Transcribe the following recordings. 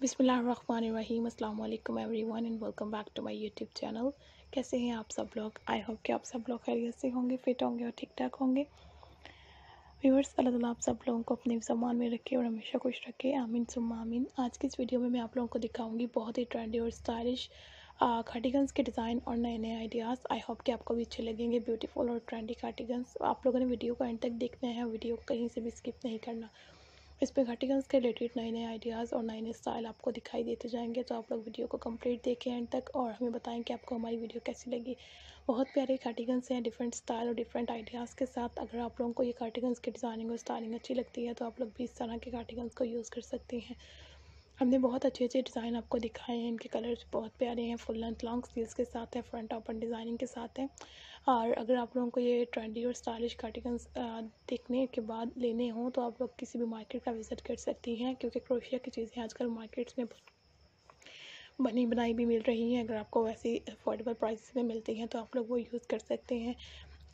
बिसमीम अल्लाम every one and welcome back to my YouTube channel कैसे हैं आप सब लोग आई होप कि आप सब लोग खैरियत से होंगे फिट होंगे और ठीक ठाक होंगे व्यूवर्स अल्लाह ताला आप सब लोगों को अपने सामान में रखे और हमेशा खुश रखे आमीन सुम्मा आमीन आज की इस वीडियो में मैं आप लोगों को दिखाऊंगी बहुत ही ट्रेंडी और स्टाइलिश कार्टिगन्स के डिज़ाइन और नए नए आइडियाज़ आई होप कि आपको भी अच्छे लगेंगे ब्यूटीफुल और ट्रेंडी कार्टिगन्स आप लोगों ने वीडियो को एंड तक देखना है वीडियो को कहीं से भी स्किप नहीं करना इस पर घटिकन्स के रिलेटेड नए नए आइडियाज़ और नए नए स्टाइल आपको दिखाई देते जाएंगे तो आप लोग वीडियो को कंप्लीट देखें एंड तक और हमें बताएं कि आपको हमारी वीडियो कैसी लगी बहुत प्यारे कार्टिकल्स हैं डिफरेंट स्टाइल और डिफरेंट आइडियाज़ के साथ अगर आप लोगों को ये कार्टिकल्स की डिज़ाइनिंग और स्टाइलिंग अच्छी लगती है तो आप लोग भी इस तरह के कार्टिकल्स को यूज़ कर सकते हैं हमने बहुत अच्छे अच्छे डिज़ाइन आपको दिखाए हैं इनके कलर्स बहुत प्यारे हैं फुल लेंथ लॉन्ग स्लीव्स के साथ है फ्रंट ओपन डिज़ाइनिंग के साथ है और अगर आप लोगों को ये ट्रेंडी और स्टाइलिश कार्टिकन्स देखने के बाद लेने हों तो आप लोग किसी भी मार्केट का विज़िट कर सकती हैं क्योंकि क्रोशिया की चीज़ें आजकल मार्केट्स में बनी बनाई भी मिल रही हैं अगर आपको वैसी अफोर्डेबल प्राइस में मिलती हैं तो आप लोग वो यूज़ कर सकते हैं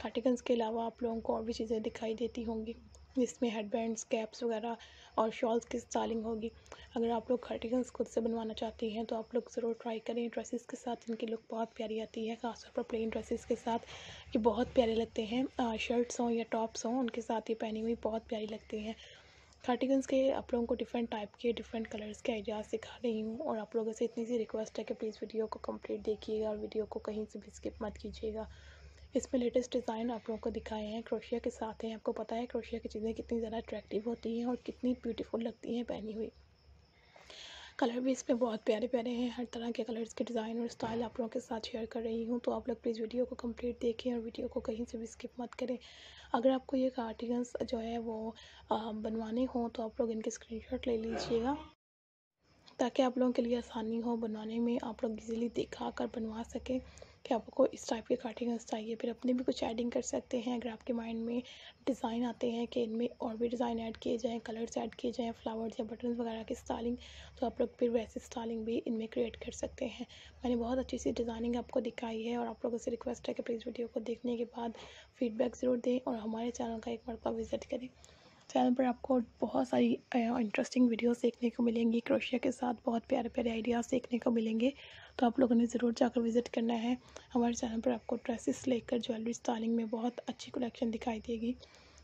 कार्टिकन्स के अलावा आप लोगों को और भी चीज़ें दिखाई देती होंगी इसमें हेड बैंड्स कैप्स वगैरह और शॉल्स की स्टाइलिंग होगी अगर आप लोग कर्टिगन्स खुद से बनवाना चाहती हैं तो आप लोग ज़रूर ट्राई करें ड्रेसेस के साथ इनकी लुक बहुत प्यारी आती है खासतौर पर प्लेन ड्रेसेस के साथ ये बहुत प्यारे लगते हैं शर्ट्स हों या टॉप्स हों उनके साथ ये पहनी हुई बहुत प्यारी लगती हैं कार्टिगन्स के आप लोगों को डिफरेंट टाइप के डिफरेंट कलर्स के आइडियाज़ सिखा रही हूँ और आप लोगों से इतनी सी रिक्वेस्ट है कि प्लीज़ वीडियो को कम्प्लीट देखिएगा और वीडियो को कहीं से भी स्किप मत कीजिएगा इसमें लेटेस्ट डिज़ाइन आप लोगों को दिखाए हैं क्रोशिया के साथ हैं आपको पता है क्रोशिया की चीज़ें कितनी ज़्यादा अट्रैक्टिव होती हैं और कितनी ब्यूटीफुल लगती हैं पहनी हुई कलर भी इसमें बहुत प्यारे प्यारे हैं हर तरह के कलर्स के डिज़ाइन और स्टाइल आप लोगों के साथ शेयर कर रही हूँ तो आप लोग प्लीज़ वीडियो को कंप्लीट देखें और वीडियो को कहीं से भी स्किप मत करें अगर आपको ये कार्टिगन्स जो है वो बनवाने हों तो आप लोग इनके स्क्रीनशॉट ले लीजिएगा ताकि आप लोगों के लिए आसानी हो बनवाने में आप लोग इजीली दिखा कर बनवा सकें कि आपको इस टाइप के कार्टिगन्स चाहिए फिर अपने भी कुछ एडिंग कर सकते हैं अगर आपके माइंड में डिज़ाइन आते हैं कि इनमें और भी डिज़ाइन ऐड किए जाएँ कलर्स ऐड किए जाएँ फ्लावर्स या बटन वगैरह की स्टाइलिंग तो आप लोग फिर वैसे स्टाइलिंग भी इनमें क्रिएट कर सकते हैं मैंने बहुत अच्छी सी डिज़ाइनिंग आपको दिखाई है और आप लोगों से रिक्वेस्ट है कि प्लीज़ वीडियो को देखने के बाद फीडबैक ज़रूर दें और हमारे चैनल का एक बार का विज़िट करें चैनल पर आपको बहुत सारी इंटरेस्टिंग वीडियोस देखने को मिलेंगी क्रोशिया के साथ बहुत प्यारे प्यारे आइडियाज़ देखने को मिलेंगे तो आप लोगों ने ज़रूर जाकर विज़िट करना है हमारे चैनल पर आपको ड्रेसेस लेकर ज्वेलरी स्टाइलिंग में बहुत अच्छी कलेक्शन दिखाई देगी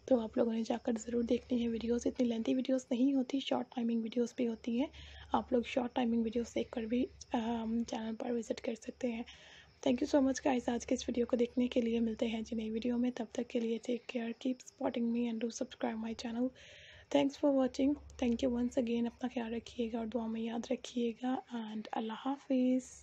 तो आप लोगों ने जाकर ज़रूर देखनी है वीडियोस इतनी लेंथी वीडियोस नहीं होती शॉर्ट टाइमिंग वीडियोस भी होती हैं आप लोग शॉर्ट टाइमिंग वीडियोस देखकर भी चैनल पर विज़िट कर सकते हैं thank you so much guys आज के इस वीडियो को देखने के लिए मिलते हैं जी नई वीडियो में तब तक के लिए take care keep spotting me and do subscribe my channel thanks for watching thank you once again अपना ख्याल रखिएगा और दुआ में याद रखिएगा एंड अल्लाह हाफिज़